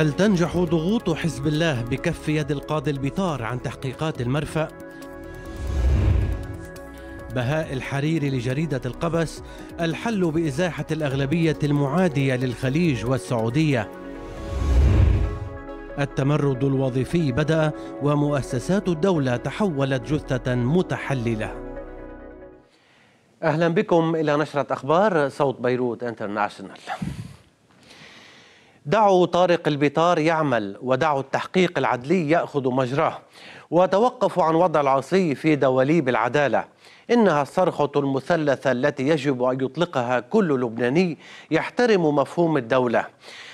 هل تنجح ضغوط حزب الله بكف يد القاضي البطار عن تحقيقات المرفأ؟ بهاء الحريري لجريدة القبس الحل بإزاحة الأغلبية المعادية للخليج والسعودية التمرد الوظيفي بدأ ومؤسسات الدولة تحولت جثة متحللة أهلا بكم إلى نشرة أخبار صوت بيروت انترناشنال دعوا طارق البطار يعمل ودعوا التحقيق العدلي ياخذ مجراه وتوقفوا عن وضع العصي في دواليب العداله انها الصرخه المثلثه التي يجب ان يطلقها كل لبناني يحترم مفهوم الدوله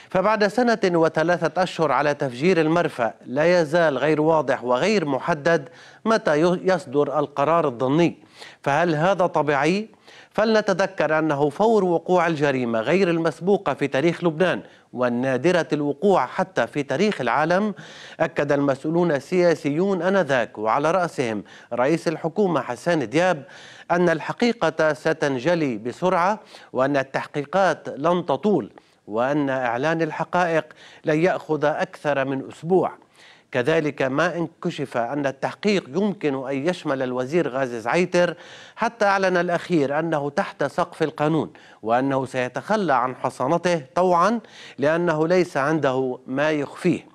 فبعد سنة وثلاثة أشهر على تفجير المرفأ لا يزال غير واضح وغير محدد متى يصدر القرار الضني فهل هذا طبيعي؟ فلنتذكر أنه فور وقوع الجريمة غير المسبوقة في تاريخ لبنان والنادرة الوقوع حتى في تاريخ العالم أكد المسؤولون السياسيون أنذاك وعلى رأسهم رئيس الحكومة حسان دياب أن الحقيقة ستنجلي بسرعة وأن التحقيقات لن تطول وأن إعلان الحقائق لن يأخذ أكثر من أسبوع كذلك ما انكشف أن التحقيق يمكن أن يشمل الوزير غازي زعيتر حتى أعلن الأخير أنه تحت سقف القانون وأنه سيتخلى عن حصانته طوعا لأنه ليس عنده ما يخفيه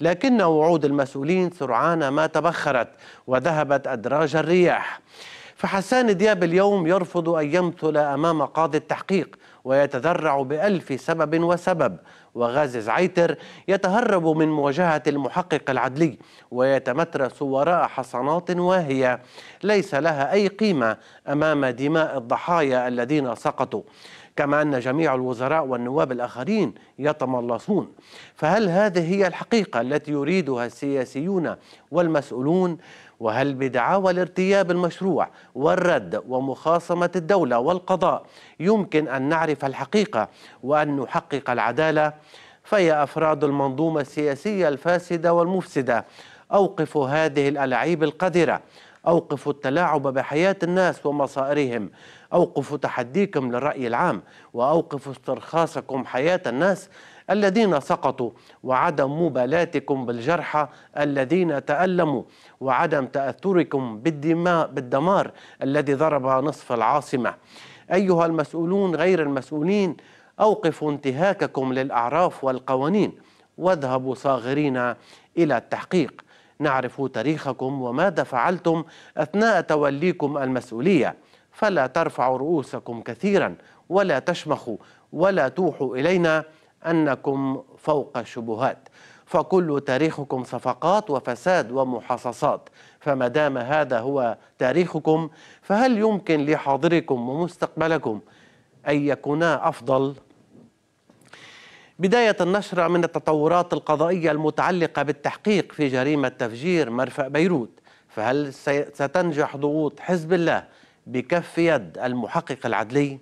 لكن وعود المسؤولين سرعان ما تبخرت وذهبت أدراج الرياح فحسان دياب اليوم يرفض أن يمثل أمام قاضي التحقيق ويتذرع بألف سبب وسبب وغاز زعيتر يتهرب من مواجهة المحقق العدلي ويتمترس وراء حصنات واهية ليس لها أي قيمة أمام دماء الضحايا الذين سقطوا كما أن جميع الوزراء والنواب الآخرين يتملصون فهل هذه هي الحقيقة التي يريدها السياسيون والمسؤولون وهل بدعاوى الارتياب المشروع والرد ومخاصمة الدولة والقضاء يمكن أن نعرف الحقيقة وأن نحقق العدالة فيا أفراد المنظومة السياسية الفاسدة والمفسدة أوقفوا هذه الألعاب القذرة أوقفوا التلاعب بحياة الناس ومصائرهم أوقفوا تحديكم للرأي العام وأوقفوا استرخاصكم حياة الناس الذين سقطوا وعدم مبالاتكم بالجرحى الذين تألموا وعدم تأثركم بالدماء بالدمار الذي ضرب نصف العاصمة أيها المسؤولون غير المسؤولين أوقفوا انتهاككم للأعراف والقوانين واذهبوا صاغرين إلى التحقيق نعرف تاريخكم وماذا فعلتم أثناء توليكم المسؤولية فلا ترفعوا رؤوسكم كثيرا ولا تشمخوا ولا توحوا إلينا أنكم فوق الشبهات فكل تاريخكم صفقات وفساد ومحاصصات فما دام هذا هو تاريخكم فهل يمكن لحاضركم ومستقبلكم أن يكونا أفضل؟ بداية النشرة من التطورات القضائية المتعلقة بالتحقيق في جريمة تفجير مرفأ بيروت فهل ستنجح ضغوط حزب الله بكف يد المحقق العدلي؟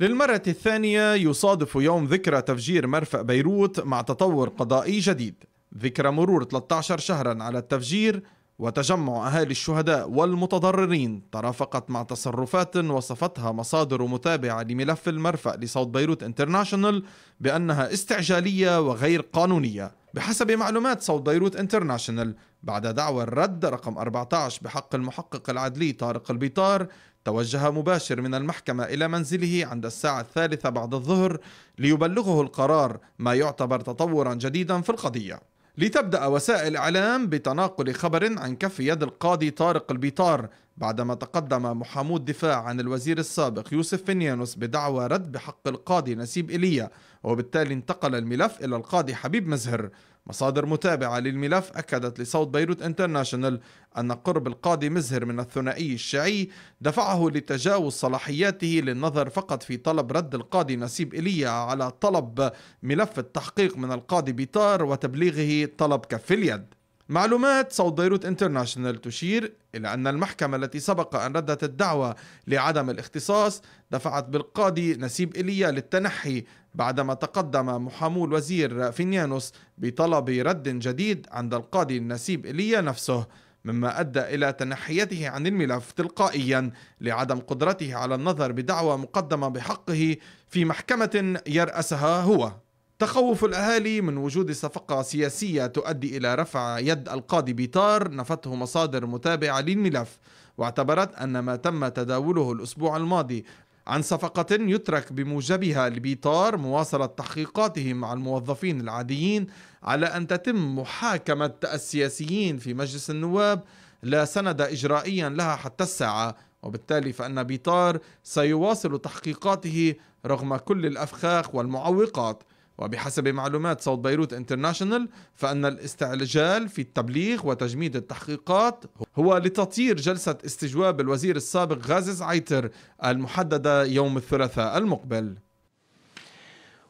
للمرة الثانية يصادف يوم ذكرى تفجير مرفأ بيروت مع تطور قضائي جديد ذكرى مرور 13 شهرا على التفجير وتجمع أهالي الشهداء والمتضررين ترافقت مع تصرفات وصفتها مصادر متابعة لملف المرفأ لصوت بيروت انترناشونال بأنها استعجالية وغير قانونية بحسب معلومات صوت بيروت انترناشونال بعد دعوى الرد رقم 14 بحق المحقق العدلي طارق البيطار توجه مباشر من المحكمة إلى منزله عند الساعة الثالثة بعد الظهر ليبلغه القرار ما يعتبر تطورا جديدا في القضية لتبدأ وسائل الإعلام بتناقل خبر عن كف يد القاضي طارق البيطار بعدما تقدم محامو الدفاع عن الوزير السابق يوسف فينيانوس بدعوى رد بحق القاضي نسيب إيليا وبالتالي انتقل الملف إلى القاضي حبيب مزهر مصادر متابعة للملف أكدت لصوت بيروت انترناشنال أن قرب القاضي مزهر من الثنائي الشيعي دفعه لتجاوز صلاحياته للنظر فقط في طلب رد القاضي نسيب إيليا على طلب ملف التحقيق من القاضي بيطار وتبليغه طلب كف اليد معلومات صوت بيروت انترناشنال تشير إلى أن المحكمة التي سبق أن ردت الدعوة لعدم الاختصاص دفعت بالقاضي نسيب إيليا للتنحي بعدما تقدم محامو الوزير فينيانوس بطلب رد جديد عند القاضي النسيب إيليا نفسه مما أدى إلى تنحيته عن الملف تلقائيا لعدم قدرته على النظر بدعوى مقدمة بحقه في محكمة يرأسها هو تخوف الأهالي من وجود صفقة سياسية تؤدي إلى رفع يد القاضي بيطار نفته مصادر متابعة للملف واعتبرت أن ما تم تداوله الأسبوع الماضي عن صفقة يترك بموجبها لبيطار مواصلة تحقيقاته مع الموظفين العاديين على أن تتم محاكمة السياسيين في مجلس النواب لا سند إجرائيا لها حتى الساعة وبالتالي فإن بيطار سيواصل تحقيقاته رغم كل الأفخاخ والمعوقات وبحسب معلومات صوت بيروت انترناشونال فأن الاستعجال في التبليغ وتجميد التحقيقات هو لتطير جلسة استجواب الوزير السابق غازي زعيتر المحددة يوم الثلاثاء المقبل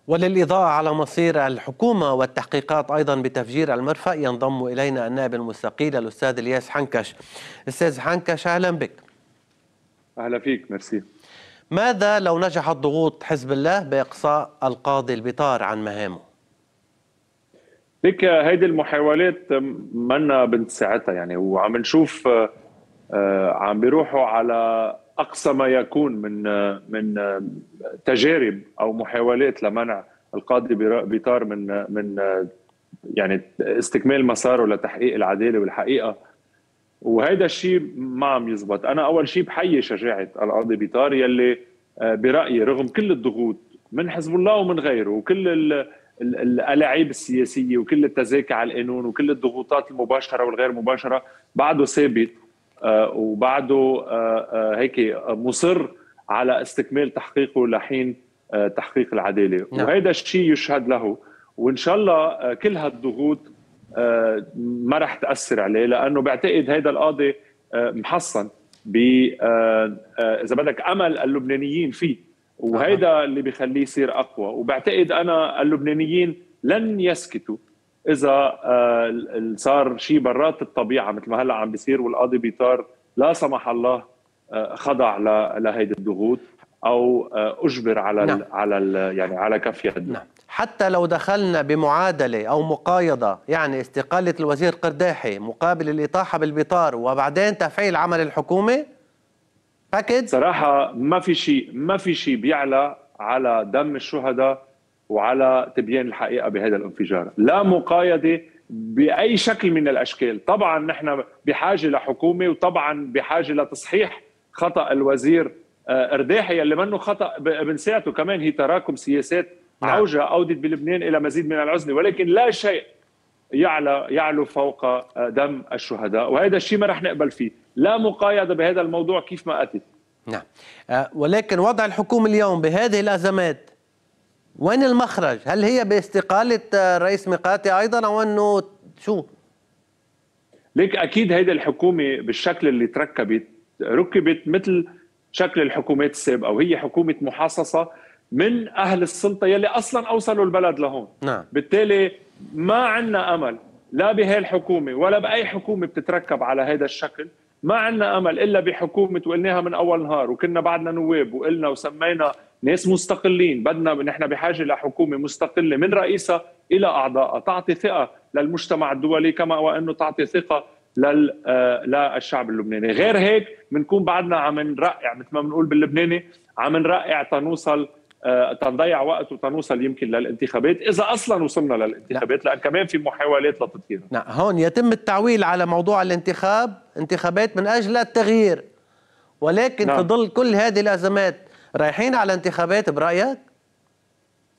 وللإضاءة على مصير الحكومة والتحقيقات أيضا بتفجير المرفأ ينضم إلينا النائب المستقيل الأستاذ الياس حنكش أستاذ حنكش أهلا بك أهلا فيك مرسي ماذا لو نجحت ضغوط حزب الله بإقصاء القاضي البطار عن مهامه؟ ليك هيدي المحاولات منا بنت ساعتها يعني وعم نشوف آه، آه، عم بيروحوا على اقصى ما يكون من آه، من تجارب او محاولات لمنع القاضي بيطار من من يعني استكمال مساره لتحقيق العداله والحقيقه وهيدا الشيء ما عم يزبط انا اول شيء بحيي شجاعه القاضي بيطار يلي آه، برايي رغم كل الضغوط من حزب الله ومن غيره وكل الالاعيب السياسيه وكل التزاكي على القانون وكل الضغوطات المباشره والغير مباشره بعده ثابت آه، وبعده آه، هيك مصر على استكمال تحقيقه لحين تحقيق العداله نعم. وهذا الشيء يشهد له وان شاء الله كل هالضغوط ما رح تاثر عليه لانه بعتقد هذا القاضي آه، محصن ب آه، آه، اذا بدك امل اللبنانيين فيه وهيدا اللي بخليه يصير اقوى وبعتقد انا اللبنانيين لن يسكتوا اذا صار شيء برات الطبيعه مثل ما هلا عم بيصير والقاضي بيطار لا سمح الله خضع لهيدي الضغوط او اجبر على نعم. على يعني على كف يد نعم. حتى لو دخلنا بمعادلة أو مقايضة يعني استقالة الوزير قرداحي مقابل الإطاحة بالبطار وبعدين تفعيل عمل الحكومة فكد صراحة ما في شيء ما في شيء بيعلى على دم الشهداء وعلى تبيين الحقيقة بهذا الانفجار لا مقايضة بأي شكل من الأشكال طبعا نحن بحاجة لحكومة وطبعا بحاجة لتصحيح خطأ الوزير آه، قرداحي اللي منه خطأ بنساته كمان هي تراكم سياسات نعم. عوج اودت بلبنان الى مزيد من العزله ولكن لا شيء يعلى يعلو فوق آه، دم الشهداء وهذا الشيء ما رح نقبل فيه لا مقايضه بهذا الموضوع كيف ما اتت نعم آه، ولكن وضع الحكومه اليوم بهذه الازمات وين المخرج هل هي باستقاله آه، رئيس ميقاتي ايضا او انه شو ليك اكيد هيدي الحكومه بالشكل اللي تركبت ركبت مثل شكل الحكومات السابقه وهي حكومه محاصصه من اهل السلطه يلي اصلا اوصلوا البلد لهون نعم. بالتالي ما عندنا امل لا بهي الحكومه ولا باي حكومه بتتركب على هذا الشكل ما عندنا امل الا بحكومه وقلناها من اول نهار وكنا بعدنا نواب وقلنا وسمينا ناس مستقلين بدنا نحن بحاجه لحكومه مستقله من رئيسها الى اعضائها تعطي ثقه للمجتمع الدولي كما وانه تعطي ثقه لل آه، للشعب اللبناني غير هيك بنكون بعدنا عم نرقع مثل ما بنقول باللبناني عم نرقع تنوصل آه، تنضيع وقت وتنوصل يمكن للانتخابات اذا اصلا وصلنا للانتخابات لان كمان في محاولات لتطهيرها نعم هون يتم التعويل على موضوع الانتخاب انتخابات من اجل التغيير ولكن نعم. في ظل كل هذه الازمات رايحين على انتخابات برايك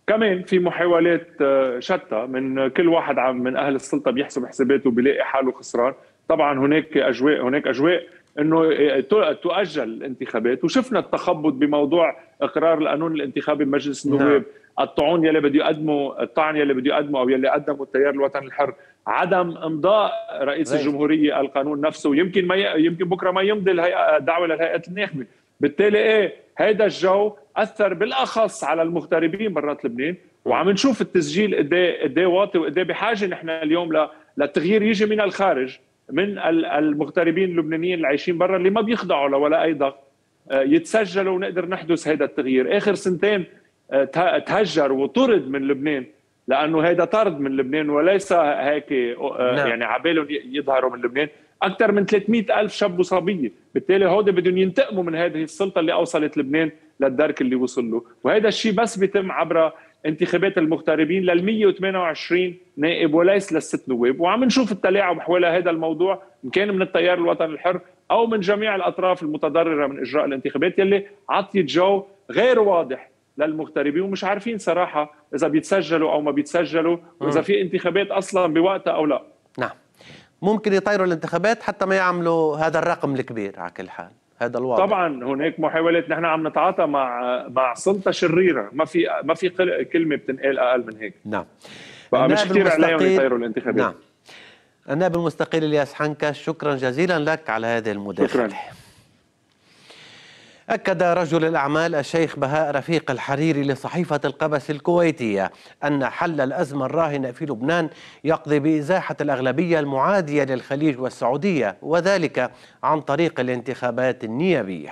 كمان في محاولات آه، شتى من كل واحد عم من اهل السلطه بيحسب حساباته بيلاقي حاله خسران طبعا هناك اجواء هناك اجواء انه آه، تؤجل الانتخابات وشفنا التخبط بموضوع اقرار القانون الانتخابي بمجلس نعم. النواب الطعون يلي بده يقدمه الطعن يلي بده يقدمه او يلي قدمه التيار الوطني الحر عدم امضاء رئيس غير. الجمهوريه القانون نفسه يمكن ما يمكن بكره ما يمضي الهيئه دعوه للهيئه الناخبه بالتالي ايه هيدا الجو اثر بالاخص على المغتربين برات لبنان وعم نشوف التسجيل قد ايه, إيه واطي وقد إيه بحاجه نحن اليوم لتغيير يجي من الخارج من المغتربين اللبنانيين اللي عايشين برا اللي ما بيخضعوا لولا اي ضغط آه، يتسجلوا ونقدر نحدث هذا التغيير اخر سنتين آه، تهجر وطرد من لبنان لانه هذا طرد من لبنان وليس هيك آه، نعم. يعني عبالهم يظهروا من لبنان اكثر من 300 الف شاب وصبيه بالتالي هودي بدهم ينتقموا من هذه السلطه اللي اوصلت لبنان للدرك اللي وصل له وهذا الشيء بس بيتم عبر انتخابات المغتربين لل 128 نائب وليس للست نواب وعم نشوف التلاعب حول هذا الموضوع ان كان من التيار الوطني الحر او من جميع الاطراف المتضرره من اجراء الانتخابات يلي عطيت جو غير واضح للمغتربين ومش عارفين صراحه اذا بيتسجلوا او ما بيتسجلوا واذا في انتخابات اصلا بوقتها او لا نعم ممكن يطيروا الانتخابات حتى ما يعملوا هذا الرقم الكبير على كل حال هذا الواقع طبعا هناك محاولات نحن عم نتعاطى مع مع سلطه شريره ما في ما في كلمه بتنقال اقل من هيك نعم مش كثير عليهم يطيروا الانتخابات نعم النائب المستقل الياس حنكه شكرا جزيلا لك على هذه المداخله شكرا. أكد رجل الأعمال الشيخ بهاء رفيق الحريري لصحيفة القبس الكويتية أن حل الأزمة الراهنة في لبنان يقضي بإزاحة الأغلبية المعادية للخليج والسعودية وذلك عن طريق الانتخابات النيابية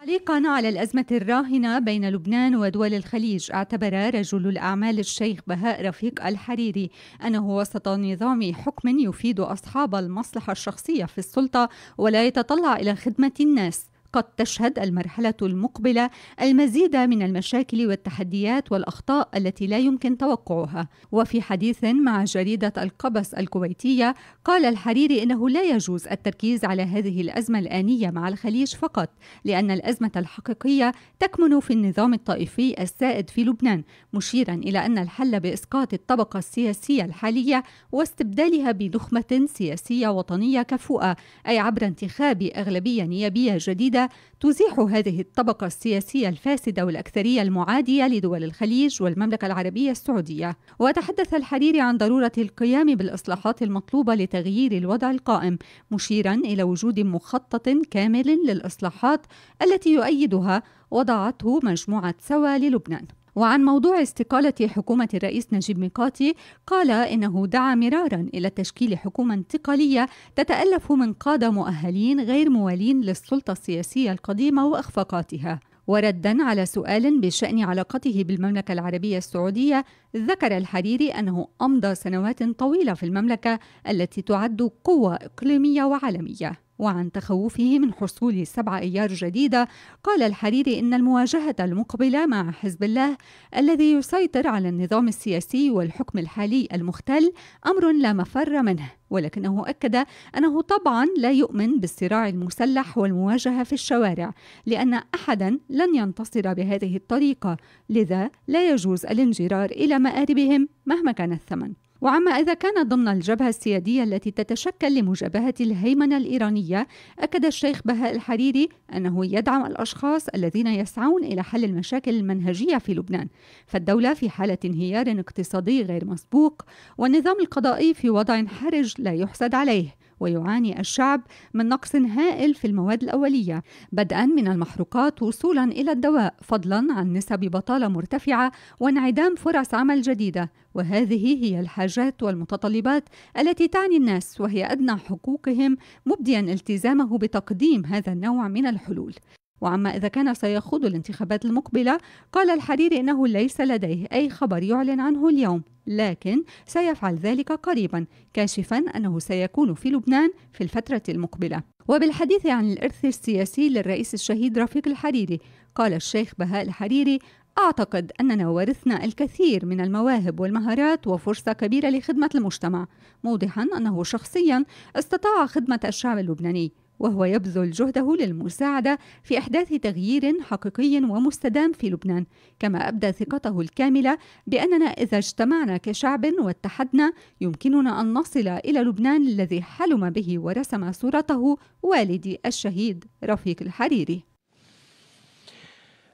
تعليقا على الأزمة الراهنة بين لبنان ودول الخليج اعتبر رجل الأعمال الشيخ بهاء رفيق الحريري أنه وسط نظام حكم يفيد أصحاب المصلحة الشخصية في السلطة ولا يتطلع إلى خدمة الناس قد تشهد المرحلة المقبلة المزيد من المشاكل والتحديات والأخطاء التي لا يمكن توقعها، وفي حديث مع جريدة القبس الكويتية قال الحريري إنه لا يجوز التركيز على هذه الأزمة الآنية مع الخليج فقط، لأن الأزمة الحقيقية تكمن في النظام الطائفي السائد في لبنان، مشيرا إلى أن الحل بإسقاط الطبقة السياسية الحالية واستبدالها بنخبة سياسية وطنية كفؤة، أي عبر انتخاب أغلبية نيابية جديدة الجديده تزيح هذه الطبقة السياسية الفاسدة والأكثرية المعادية لدول الخليج والمملكة العربية السعودية وتحدث الحريري عن ضرورة القيام بالإصلاحات المطلوبة لتغيير الوضع القائم مشيرا إلى وجود مخطط كامل للإصلاحات التي يؤيدها وضعته مجموعة سوا للبنان وعن موضوع استقالة حكومة الرئيس نجيب ميقاتي قال إنه دعا مرارا إلى تشكيل حكومة انتقالية تتألف من قادة مؤهلين غير موالين للسلطة السياسية القديمة وإخفاقاتها وردا على سؤال بشأن علاقته بالمملكة العربية السعودية ذكر الحريري أنه أمضى سنوات طويلة في المملكة التي تعد قوة إقليمية وعالمية وعن تخوفه من حصول سبع ايار جديده قال الحريري ان المواجهه المقبله مع حزب الله الذي يسيطر على النظام السياسي والحكم الحالي المختل امر لا مفر منه ولكنه اكد انه طبعا لا يؤمن بالصراع المسلح والمواجهه في الشوارع لان احدا لن ينتصر بهذه الطريقه لذا لا يجوز الانجرار الى ماربهم مهما كان الثمن وعما إذا كان ضمن الجبهة السيادية التي تتشكل لمجابهة الهيمنة الإيرانية أكد الشيخ بهاء الحريري أنه يدعم الأشخاص الذين يسعون إلى حل المشاكل المنهجية في لبنان فالدولة في حالة انهيار اقتصادي غير مسبوق والنظام القضائي في وضع حرج لا يحسد عليه ويعاني الشعب من نقص هائل في المواد الأولية بدءا من المحروقات وصولا إلى الدواء فضلا عن نسب بطالة مرتفعة وانعدام فرص عمل جديدة وهذه هي الحاجات والمتطلبات التي تعني الناس وهي أدنى حقوقهم مبديا التزامه بتقديم هذا النوع من الحلول وعما إذا كان سيخوض الانتخابات المقبلة قال الحريري إنه ليس لديه أي خبر يعلن عنه اليوم لكن سيفعل ذلك قريبا كاشفا أنه سيكون في لبنان في الفترة المقبلة وبالحديث عن الإرث السياسي للرئيس الشهيد رفيق الحريري قال الشيخ بهاء الحريري أعتقد أننا ورثنا الكثير من المواهب والمهارات وفرصة كبيرة لخدمة المجتمع موضحا أنه شخصيا استطاع خدمة الشعب اللبناني وهو يبذل جهده للمساعدة في إحداث تغيير حقيقي ومستدام في لبنان، كما أبدى ثقته الكاملة بأننا إذا اجتمعنا كشعب واتحدنا يمكننا أن نصل إلى لبنان الذي حلم به ورسم صورته والدي الشهيد رفيق الحريري.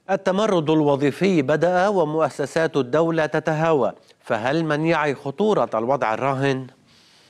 التمرد الوظيفي بدأ ومؤسسات الدولة تتهاوى، فهل من يعي خطورة الوضع الراهن؟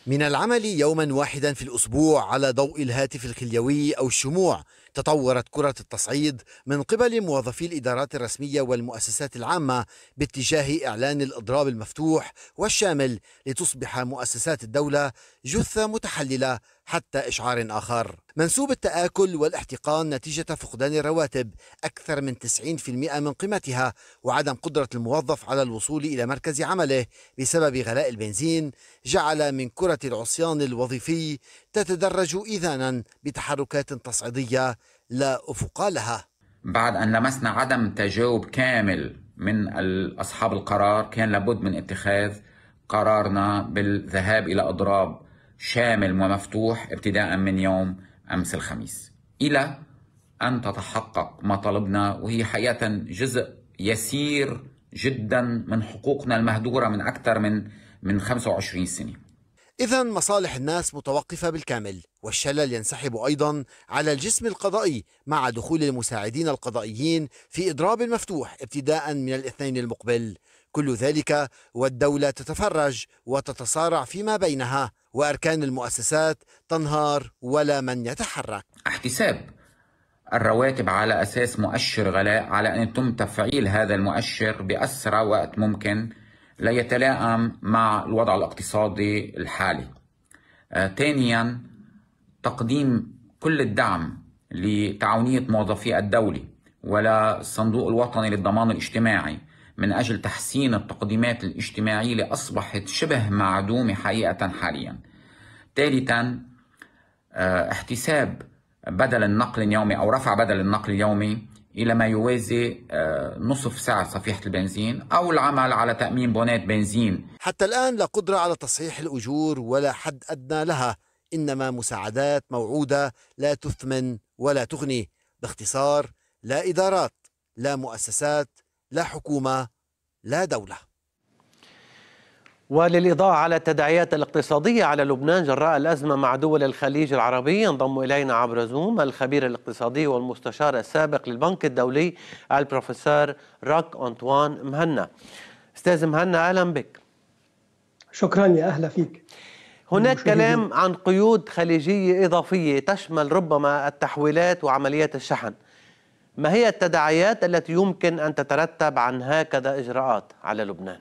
من العمل يوما واحدا في الأسبوع على ضوء الهاتف الخليوي أو الشموع تطورت كرة التصعيد من قبل موظفي الإدارات الرسمية والمؤسسات العامة باتجاه إعلان الإضراب المفتوح والشامل لتصبح مؤسسات الدولة جثة متحللة حتى إشعار آخر منسوب التآكل والاحتقان نتيجة فقدان الرواتب أكثر من 90% من قيمتها وعدم قدرة الموظف على الوصول إلى مركز عمله بسبب غلاء البنزين جعل من كرة العصيان الوظيفي تتدرج إذانا بتحركات تصعيدية لا أفق لها بعد أن لمسنا عدم تجاوب كامل من أصحاب القرار كان لابد من اتخاذ قرارنا بالذهاب إلى أضراب شامل ومفتوح ابتداء من يوم أمس الخميس إلى أن تتحقق مطالبنا وهي حقيقة جزء يسير جدا من حقوقنا المهدورة من أكثر من من 25 سنة إذا مصالح الناس متوقفة بالكامل والشلل ينسحب أيضا على الجسم القضائي مع دخول المساعدين القضائيين في إضراب مفتوح ابتداء من الاثنين المقبل كل ذلك والدولة تتفرج وتتصارع فيما بينها وأركان المؤسسات تنهار ولا من يتحرك احتساب الرواتب على أساس مؤشر غلاء على أن يتم تفعيل هذا المؤشر بأسرع وقت ممكن ليتلائم مع الوضع الاقتصادي الحالي آه، ثانيا تقديم كل الدعم لتعاونية موظفي الدولة ولا الصندوق الوطني للضمان الاجتماعي من أجل تحسين التقديمات الاجتماعية أصبحت شبه معدومة حقيقة حاليا ثالثا آه، احتساب بدل النقل اليومي أو رفع بدل النقل اليومي إلى ما يوازي آه، نصف سعر صفيحة البنزين أو العمل على تأمين بونات بنزين حتى الآن لا قدرة على تصحيح الأجور ولا حد أدنى لها إنما مساعدات موعودة لا تثمن ولا تغني باختصار لا إدارات لا مؤسسات لا حكومة لا دولة وللإضاءة على التداعيات الاقتصادية على لبنان جراء الأزمة مع دول الخليج العربي ينضم إلينا عبر زوم الخبير الاقتصادي والمستشار السابق للبنك الدولي البروفيسور راك أنطوان مهنا أستاذ مهنا أهلا بك شكرا يا أهلا فيك هناك كلام عن قيود خليجية إضافية تشمل ربما التحويلات وعمليات الشحن ما هي التداعيات التي يمكن أن تترتب عن هكذا إجراءات على لبنان؟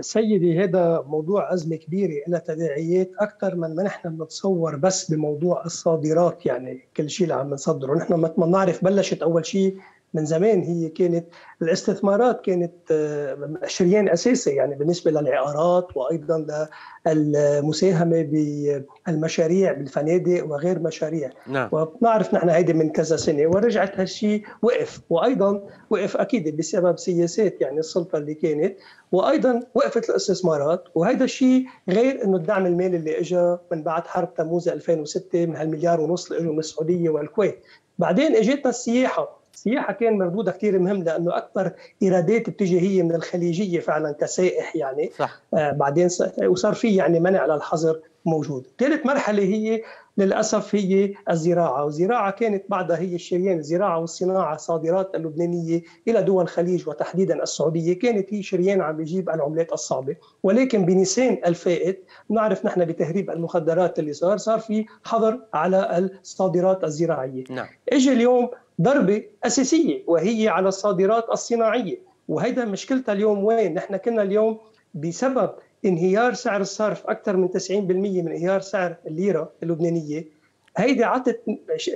سيدي هذا موضوع أزمة كبيرة لها تداعيات أكثر من ما نحن بنتصور بس بموضوع الصادرات يعني كل شيء اللي عم نصدره نحن مثل ما نعرف بلشت أول شيء من زمان هي كانت الاستثمارات كانت آه، شريان اساسي يعني بالنسبه للعقارات وايضا للمساهمه بالمشاريع بالفنادق وغير مشاريع نعم. وبنعرف نحن هيدي من كذا سنه ورجعت هالشيء وقف وايضا وقف اكيد بسبب سياسات يعني السلطه اللي كانت وايضا وقفت الاستثمارات وهذا الشيء غير انه الدعم المالي اللي اجى من بعد حرب تموز 2006 من هالمليار ونص اللي اجوا من السعوديه والكويت بعدين اجتنا السياحه السياحة كان مردودها كثير مهم لأنه أكبر إيرادات بتجي هي من الخليجية فعلا كسائح يعني صح. آه بعدين وصار في يعني منع للحظر موجود ثالث مرحلة هي للأسف هي الزراعة والزراعة كانت بعدها هي الشريان الزراعة والصناعة صادرات اللبنانية إلى دول الخليج وتحديدا السعودية كانت هي شريان عم يجيب العملات الصعبة ولكن بنيسان الفائت نعرف نحن بتهريب المخدرات اللي صار صار في حظر على الصادرات الزراعية نعم. إجي اليوم ضربه اساسيه وهي على الصادرات الصناعيه وهيدا مشكلتها اليوم وين نحن كنا اليوم بسبب انهيار سعر الصرف اكثر من 90% من انهيار سعر الليره اللبنانيه هيدي عطت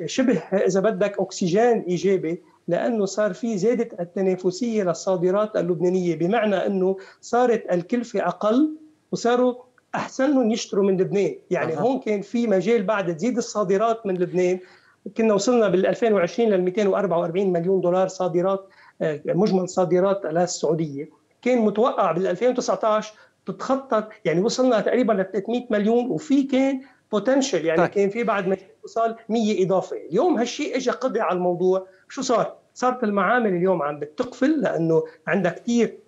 شبه اذا بدك اكسجين ايجابي لانه صار في زادت التنافسيه للصادرات اللبنانيه بمعنى انه صارت الكلفه اقل وصاروا احسن يشتروا من لبنان يعني أه. هون كان في مجال بعد تزيد الصادرات من لبنان كنا وصلنا بال 2020 لل 244 مليون دولار صادرات آه، مجمل صادرات للسعوديه كان متوقع بال 2019 تتخطى يعني وصلنا تقريبا ل 300 مليون وفي كان بوتنشل يعني طيب. كان في بعد ما وصل 100 اضافه اليوم هالشيء اجى قضي على الموضوع شو صار صارت المعامل اليوم عم بتقفل لانه عندها كثير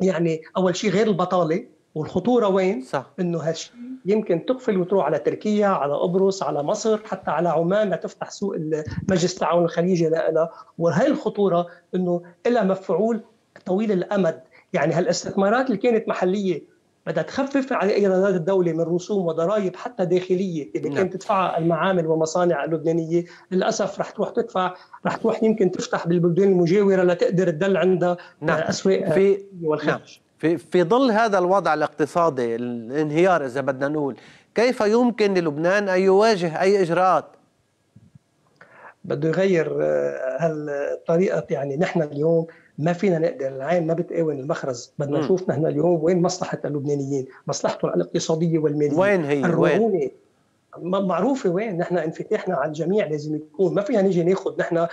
يعني اول شيء غير البطاله والخطوره وين صح. انه هالشيء يمكن تقفل وتروح على تركيا على قبرص على مصر حتى على عمان لتفتح سوق مجلس التعاون الخليجي لها وهي الخطوره انه لها مفعول طويل الامد يعني هالاستثمارات اللي كانت محليه بدها تخفف على ايرادات الدوله من رسوم وضرائب حتى داخليه اللي نعم. كانت تدفعها المعامل والمصانع اللبنانيه للاسف رح تروح تدفع رح تروح يمكن تفتح بالبلدان المجاوره لتقدر تدل عندها نعم. اسواق في والخارج نعم. في في ظل هذا الوضع الاقتصادي الانهيار اذا بدنا نقول كيف يمكن للبنان ان يواجه اي اجراءات بده يغير آه، هالطريقه يعني نحن اليوم ما فينا نقدر العين ما بتقاوم المخرز بدنا نشوف نحن اليوم وين مصلحه اللبنانيين مصلحتهم الاقتصاديه والماليه وين هي الرهونه وين؟ معروفه وين نحن انفتاحنا على الجميع لازم يكون ما فينا نيجي ناخذ نحن آه،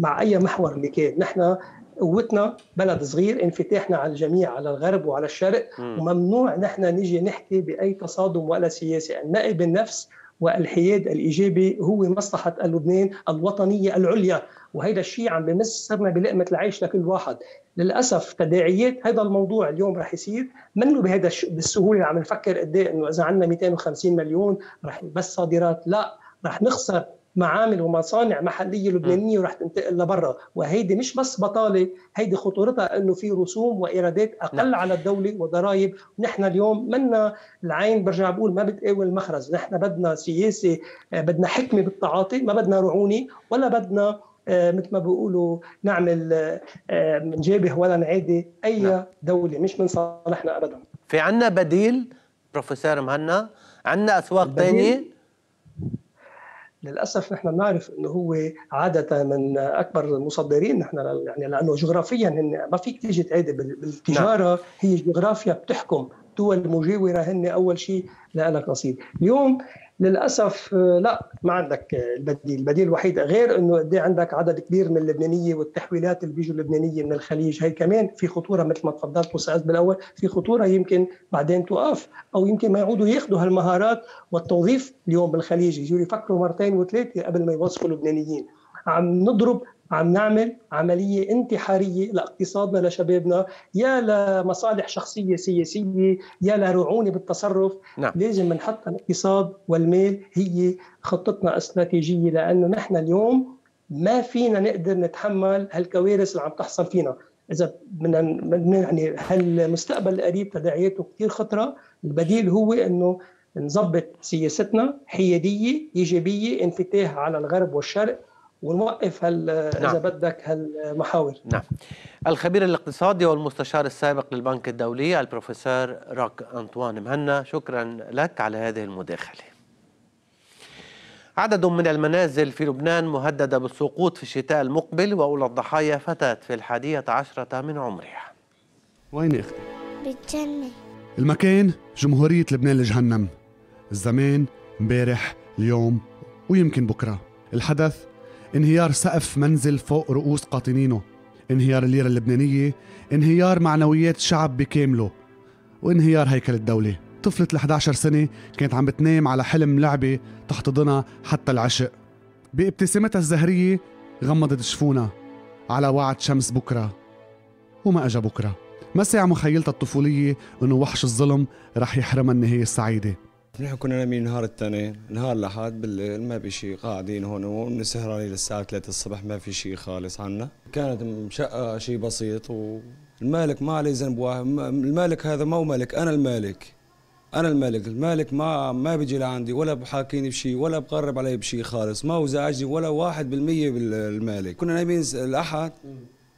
مع اي محور اللي كان نحن قوتنا بلد صغير انفتاحنا على الجميع على الغرب وعلى الشرق م. وممنوع نحن نجي نحكي باي تصادم ولا سياسه النقي بالنفس والحياد الايجابي هو مصلحه لبنان الوطنيه العليا وهذا الشيء عم بمس صرنا بلقمه العيش لكل واحد للاسف تداعيات هذا الموضوع اليوم رح يصير منه بهذا بالسهوله اللي عم نفكر قد إيه انه اذا عندنا 250 مليون رح بس صادرات لا رح نخسر معامل ومصانع محليه لبنانيه وراح تنتقل لبرا وهيدي مش بس بطاله هيدي خطورتها انه في رسوم وايرادات اقل نعم. على الدوله وضرائب نحن اليوم منا العين برجع بقول ما بتقاوي المخرز نحن بدنا سياسه آه، بدنا حكمه بالتعاطي ما بدنا رعونه ولا بدنا آه، مثل ما بيقولوا نعمل آه، نجابه ولا نعادي اي لا. نعم. دوله مش من صالحنا ابدا في عنا بديل بروفيسور مهنا عنا اسواق ثانيه للاسف نحن نعرف انه هو عاده من اكبر المصدرين نحن يعني لانه جغرافيا هن ما فيك تيجي تعيد بالتجاره نعم. هي الجغرافيا بتحكم الدول المجاوره هن اول شيء لك رصيد اليوم للاسف آه، لا ما عندك البديل، البديل الوحيد غير انه قد إيه عندك عدد كبير من اللبنانيه والتحويلات اللي بيجوا اللبنانيه من الخليج، هي كمان في خطوره مثل ما تفضلت وسالت بالاول، في خطوره يمكن بعدين توقف او يمكن ما يعودوا ياخذوا هالمهارات والتوظيف اليوم بالخليج، يجوا يفكروا مرتين وثلاثه قبل ما يوظفوا لبنانيين. عم نضرب عم نعمل عملية انتحارية لاقتصادنا لشبابنا يا لمصالح شخصية سياسية يا لرعونة بالتصرف نعم. لازم نحط الاقتصاد والمال هي خطتنا استراتيجية لأنه نحن اليوم ما فينا نقدر نتحمل هالكوارث اللي عم تحصل فينا اذا بدنا يعني هالمستقبل القريب تداعياته كثير خطره البديل هو انه نظبط سياستنا حياديه ايجابيه انفتاح على الغرب والشرق ونوقف هال نعم. اذا بدك هالمحاور نعم الخبير الاقتصادي والمستشار السابق للبنك الدولي البروفيسور راك انطوان مهنا شكرا لك على هذه المداخله عدد من المنازل في لبنان مهددة بالسقوط في الشتاء المقبل وأولى الضحايا فتاة في الحادية عشرة من عمرها وين أختي؟ بالجنة المكان جمهورية لبنان لجهنم الزمان امبارح اليوم ويمكن بكرة الحدث انهيار سقف منزل فوق رؤوس قاطنينه انهيار الليرة اللبنانية انهيار معنويات شعب بكامله وانهيار هيكل الدولة طفلة ال 11 سنة كانت عم بتنام على حلم لعبة تحتضنها حتى العشق بابتسامتها الزهرية غمضت شفونا على وعد شمس بكرة وما أجا بكرة ما على مخيلتها الطفولية إنه وحش الظلم رح يحرمها النهاية السعيدة نحن كنا نامين نهار الثاني نهار الاحد بالليل ما في شيء قاعدين هون ونسهرانين للساعه 3 الصبح ما في شيء خالص عنا كانت شقه شيء بسيط والمالك ما عليه ذنب واحد المالك هذا ما هو مالك انا المالك انا المالك المالك ما ما بيجي لعندي ولا بحاكيني بشيء ولا بقرب علي بشيء خالص ما وزعجني ولا واحد بالمية بالمالك كنا نايمين الاحد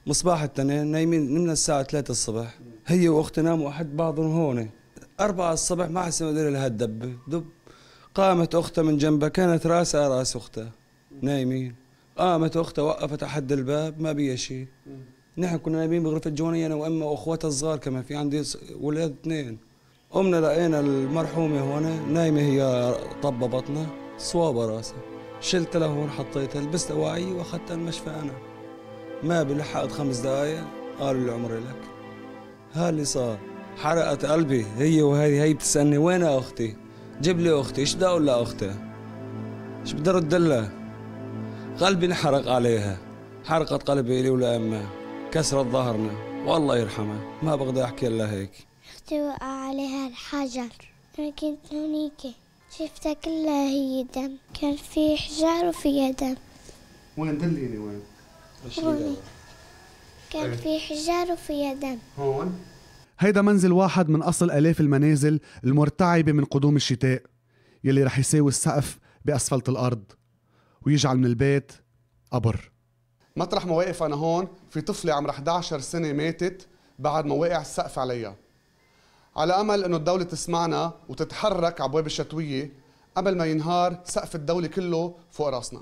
مصباح التنين نايمين نمنا الساعه 3 الصبح هي واختي ناموا احد بعضهم هون أربعة الصبح ما حسمت لها الدبة دب قامت أختها من جنبها كانت راسها راس أختها نايمين قامت أختها وقفت أحد الباب ما بيها شيء نحن كنا نايمين بغرفة جوانية أنا وأمها وأخواتها الصغار كمان في عندي ولاد اثنين قمنا لقينا المرحومة هون نايمة هي طبة بطنها صوابة راسها شلت هون حطيتها لبست أواعي وأخذتها المشفى أنا ما بلحقت خمس دقايق قالوا لي عمري لك هاللي صار حرقت قلبي هي وهي هي بتسألني وين أختي؟ جيب لي أختي، إيش بدي أقول لأختي؟ إيش بدي أرد لها؟ قلبي انحرق عليها، حرقت قلبي إلي ولأمها، كسرت ظهرنا، والله يرحمها، ما بقدر أحكي إلا هيك. أختي وقع عليها الحجر، أنا كنت هنيك، شفتها كلها هي دم، كان في حجار وفيها دم. وين دليني وين؟ هون كان في حجار وفيها دم. هون؟ هيدا منزل واحد من أصل آلاف المنازل المرتعبة من قدوم الشتاء يلي رح يساوي السقف بأسفلت الأرض ويجعل من البيت قبر مطرح ما واقف أنا هون في طفلة عمرها 11 سنة ماتت بعد ما وقع السقف عليها على أمل أنه الدولة تسمعنا وتتحرك عبواب الشتوية قبل ما ينهار سقف الدولة كله فوق راسنا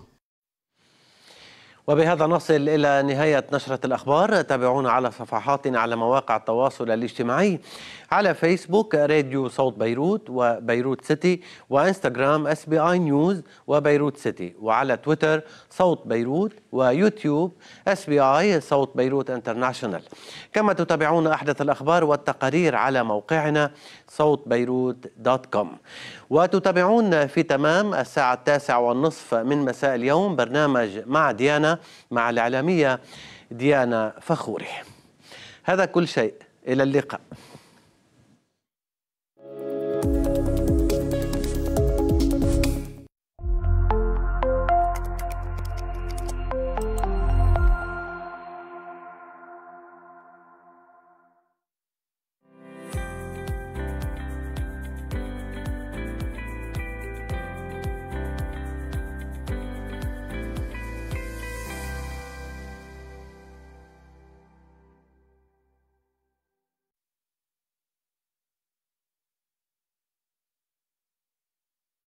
وبهذا نصل إلى نهاية نشرة الأخبار تابعونا على صفحاتنا على مواقع التواصل الاجتماعي على فيسبوك راديو صوت بيروت وبيروت سيتي وإنستغرام اس بي آي نيوز وبيروت سيتي وعلى تويتر صوت بيروت ويوتيوب اس بي آي صوت بيروت انترناشونال كما تتابعون أحدث الأخبار والتقارير على موقعنا صوت بيروت دوت كوم وتتابعون في تمام الساعة التاسعة والنصف من مساء اليوم برنامج مع ديانا مع الإعلامية ديانا فخوري هذا كل شيء إلى اللقاء